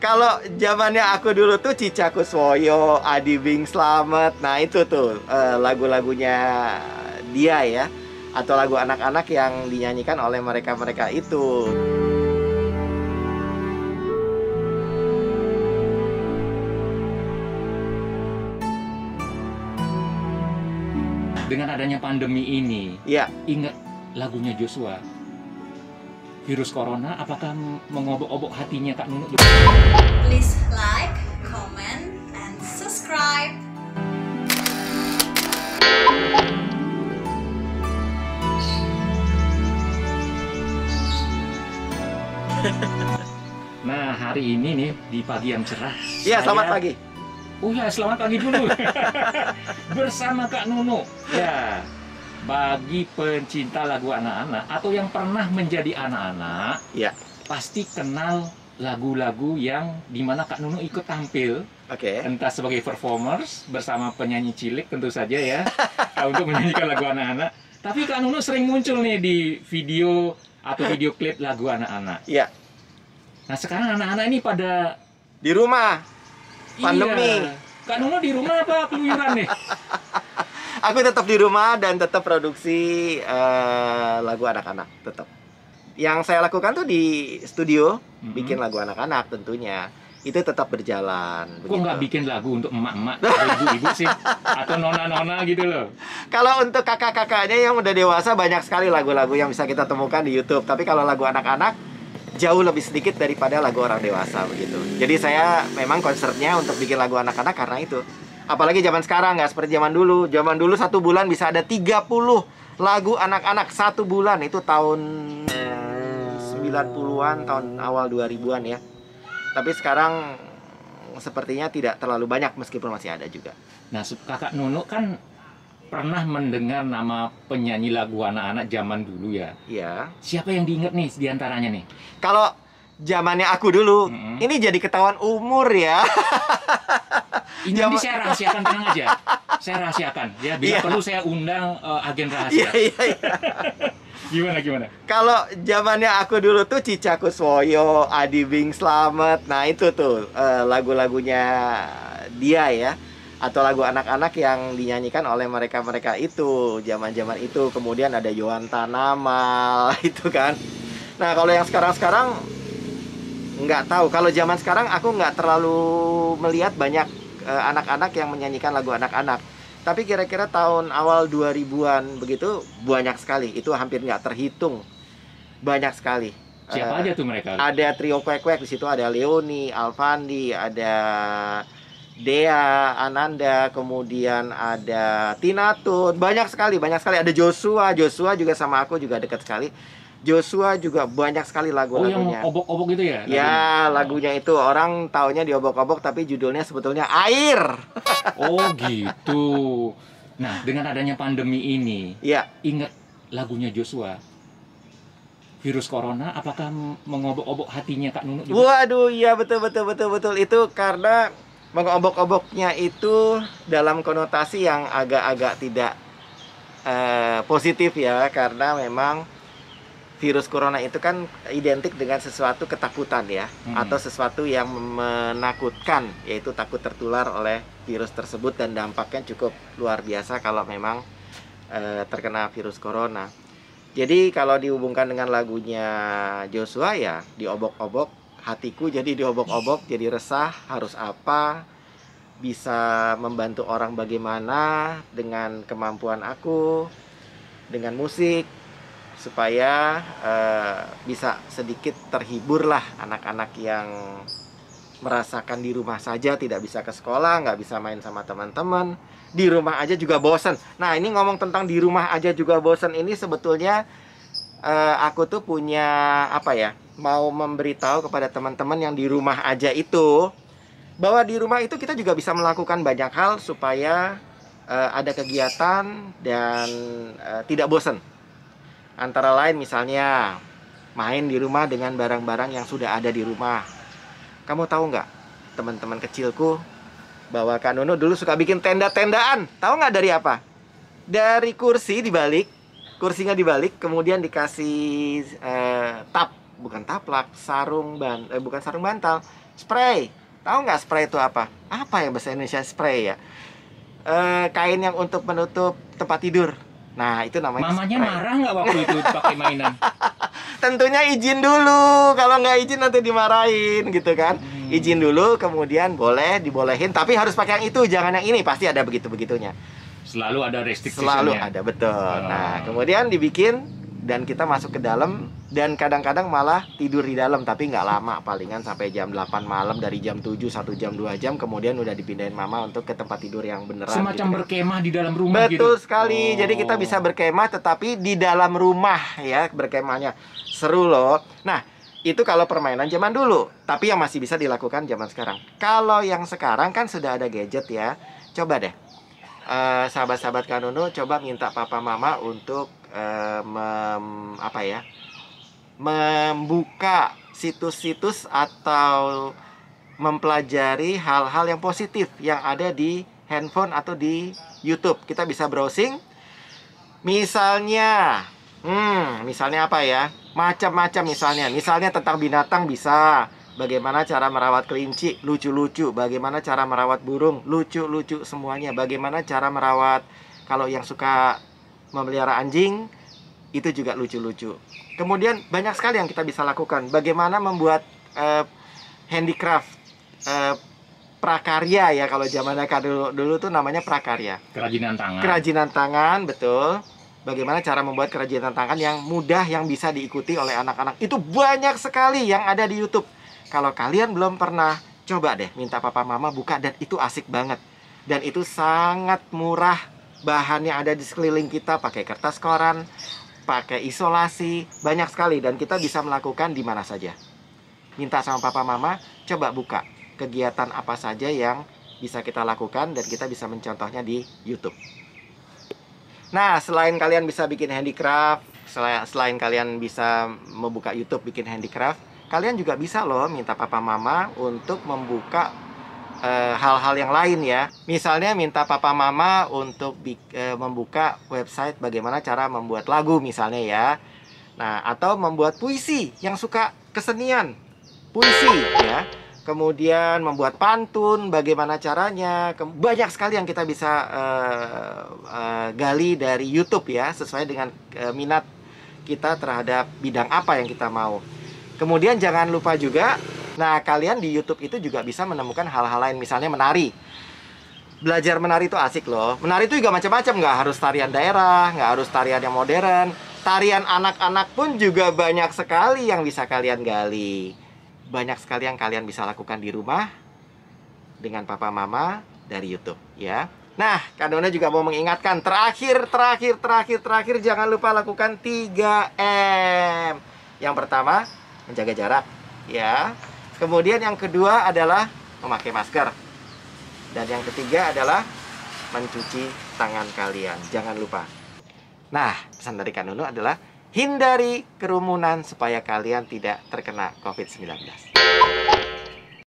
kalau zamannya aku dulu tuh Cicakus Woyo, Adi Bing Slamet, nah itu tuh uh, lagu-lagunya dia ya, atau lagu anak-anak yang dinyanyikan oleh mereka-mereka itu. Dengan adanya pandemi ini, ya. ingat lagunya Joshua, virus corona apakah mengobok-obok hatinya Kak Nunuk? Please like, comment, and subscribe. Nah, hari ini nih di pagi yang cerah. Iya, selamat pagi. Oh ya, selamat pagi dulu. Bersama Kak Nunu. Ya bagi pencinta lagu anak-anak atau yang pernah menjadi anak-anak, ya. pasti kenal lagu-lagu yang dimana Kak Nunu ikut tampil okay. entah sebagai performers bersama penyanyi cilik tentu saja ya untuk menyanyikan lagu anak-anak tapi Kak Nunu sering muncul nih di video atau video klip lagu anak-anak iya nah sekarang anak-anak ini pada di rumah iya. pandemi iya. Kak Nunu di rumah apa keluyuran nih aku tetap di rumah dan tetap produksi uh, lagu anak-anak tetap yang saya lakukan tuh di studio mm-hmm. bikin lagu anak-anak tentunya itu tetap berjalan. Kok nggak bikin lagu untuk emak-emak atau ibu-ibu sih atau nona-nona gitu loh? Kalau untuk kakak-kakaknya yang udah dewasa banyak sekali lagu-lagu yang bisa kita temukan di YouTube. Tapi kalau lagu anak-anak jauh lebih sedikit daripada lagu orang dewasa begitu. Jadi saya memang konsernya untuk bikin lagu anak-anak karena itu. Apalagi zaman sekarang nggak seperti zaman dulu. Zaman dulu satu bulan bisa ada 30 lagu anak-anak satu bulan itu tahun 90-an tahun awal 2000-an ya. Tapi sekarang sepertinya tidak terlalu banyak meskipun masih ada juga. Nah, kakak Nunu kan pernah mendengar nama penyanyi lagu anak-anak zaman dulu ya. Iya. Siapa yang diingat nih diantaranya nih? Kalau zamannya aku dulu. Mm-hmm. Ini jadi ketahuan umur ya. Ini, Jaman... saya rahasiakan tenang aja. Saya rahasiakan ya. Bila yeah. perlu saya undang uh, agen rahasia. Yeah, yeah, yeah. gimana gimana? Kalau zamannya aku dulu tuh Cicaku Swoyo, Adi Bing Selamat. Nah, itu tuh uh, lagu-lagunya dia ya atau lagu anak-anak yang dinyanyikan oleh mereka-mereka itu zaman-zaman itu kemudian ada Yohan Tanamal itu kan nah kalau yang sekarang-sekarang nggak tahu kalau zaman sekarang aku nggak terlalu melihat banyak eh, anak-anak uh, yang menyanyikan lagu anak-anak tapi kira-kira tahun awal 2000-an begitu banyak sekali itu hampir nggak terhitung banyak sekali siapa uh, aja tuh mereka ada trio kuek-kuek di situ ada Leoni Alfandi ada Dea, Ananda, kemudian ada Tinatun, banyak sekali, banyak sekali. Ada Joshua, Joshua juga sama aku juga dekat sekali. Joshua juga banyak sekali lagu-lagunya. Oh, yang obok-obok gitu ya? ya lagunya? Ya, lagunya itu orang taunya diobok-obok tapi judulnya sebetulnya air. Oh, gitu. Nah, dengan adanya pandemi ini, ya. ingat lagunya Joshua. Virus corona apakah mengobok-obok hatinya Kak Nunu juga? Waduh, iya betul betul betul betul itu karena mengobok-oboknya itu dalam konotasi yang agak-agak tidak uh, positif ya karena memang virus corona itu kan identik dengan sesuatu ketakutan ya hmm. atau sesuatu yang menakutkan yaitu takut tertular oleh virus tersebut dan dampaknya cukup luar biasa kalau memang e, terkena virus corona. Jadi kalau dihubungkan dengan lagunya Joshua ya diobok-obok hatiku jadi diobok-obok jadi resah harus apa bisa membantu orang bagaimana dengan kemampuan aku dengan musik supaya uh, bisa sedikit terhibur lah anak-anak yang merasakan di rumah saja tidak bisa ke sekolah nggak bisa main sama teman-teman di rumah aja juga bosen nah ini ngomong tentang di rumah aja juga bosen ini sebetulnya uh, aku tuh punya apa ya mau memberitahu kepada teman-teman yang di rumah aja itu bahwa di rumah itu kita juga bisa melakukan banyak hal supaya uh, ada kegiatan dan uh, tidak bosen Antara lain misalnya main di rumah dengan barang-barang yang sudah ada di rumah. Kamu tahu nggak teman-teman kecilku bahwa Kak Nuno dulu suka bikin tenda-tendaan. Tahu nggak dari apa? Dari kursi dibalik, kursinya dibalik, kemudian dikasih eh, tap, bukan taplak, sarung ban, eh, bukan sarung bantal, spray. Tahu nggak spray itu apa? Apa ya bahasa Indonesia spray ya? eh, kain yang untuk menutup tempat tidur Nah, itu namanya Mamanya spray. marah nggak waktu itu pakai mainan? Tentunya izin dulu. Kalau nggak izin nanti dimarahin gitu kan. Hmm. Izin dulu kemudian boleh dibolehin tapi harus pakai yang itu, jangan yang ini. Pasti ada begitu-begitunya. Selalu ada restriksinya. Selalu ada, betul. Oh. Nah, kemudian dibikin dan kita masuk ke dalam dan kadang-kadang malah tidur di dalam tapi nggak lama palingan sampai jam 8 malam dari jam 7 1 jam 2 jam kemudian udah dipindahin mama untuk ke tempat tidur yang beneran gitu semacam gitu. berkemah di dalam rumah gitu. betul gitu. sekali oh. jadi kita oh. bisa berkemah tetapi di dalam rumah ya berkemahnya seru loh nah itu kalau permainan zaman dulu tapi yang masih bisa dilakukan zaman sekarang kalau yang sekarang kan sudah ada gadget ya coba deh Eh, sahabat-sahabat Kanono coba minta papa mama untuk uh, mem, apa ya membuka situs-situs atau mempelajari hal-hal yang positif yang ada di handphone atau di YouTube. Kita bisa browsing. Misalnya, hmm, misalnya apa ya? Macam-macam misalnya. Misalnya tentang binatang bisa bagaimana cara merawat kelinci, lucu-lucu, bagaimana cara merawat burung, lucu-lucu semuanya, bagaimana cara merawat kalau yang suka memelihara anjing itu juga lucu-lucu. Kemudian banyak sekali yang kita bisa lakukan. Bagaimana membuat uh, handicraft uh, prakarya ya kalau zaman dulu dulu tuh namanya prakarya. Kerajinan tangan. Kerajinan tangan betul. Bagaimana cara membuat kerajinan tangan yang mudah yang bisa diikuti oleh anak-anak. Itu banyak sekali yang ada di YouTube kalau kalian belum pernah, coba deh minta papa mama buka dan itu asik banget. Dan itu sangat murah bahannya ada di sekeliling kita pakai kertas koran, pakai isolasi, banyak sekali dan kita bisa melakukan di mana saja. Minta sama papa mama, coba buka kegiatan apa saja yang bisa kita lakukan dan kita bisa mencontohnya di YouTube. Nah, selain kalian bisa bikin handicraft, selain kalian bisa membuka YouTube bikin handicraft, kalian juga bisa loh minta papa mama untuk membuka eh, hal-hal e, yang lain ya. Misalnya minta papa mama untuk e, membuka website bagaimana cara membuat lagu misalnya ya. Nah, atau membuat puisi yang suka kesenian. Puisi ya. Kemudian membuat pantun, bagaimana caranya? Banyak sekali yang kita bisa eh, gali dari YouTube ya, sesuai dengan uh, minat kita terhadap bidang apa yang kita mau. Kemudian jangan lupa juga, nah kalian di YouTube itu juga bisa menemukan hal-hal lain, misalnya menari. Belajar menari itu asik loh. Menari itu juga macam-macam, nggak harus tarian daerah, nggak harus tarian yang modern. Tarian anak-anak pun juga banyak sekali yang bisa kalian gali. Banyak sekali yang kalian bisa lakukan di rumah dengan papa mama dari YouTube ya. Nah, Kadona juga mau mengingatkan terakhir, terakhir, terakhir, terakhir jangan lupa lakukan 3M. Yang pertama, menjaga jarak ya. Kemudian yang kedua adalah memakai masker. Dan yang ketiga adalah mencuci tangan kalian. Jangan lupa. Nah, pesan dari Kanunu adalah hindari kerumunan supaya kalian tidak terkena COVID-19.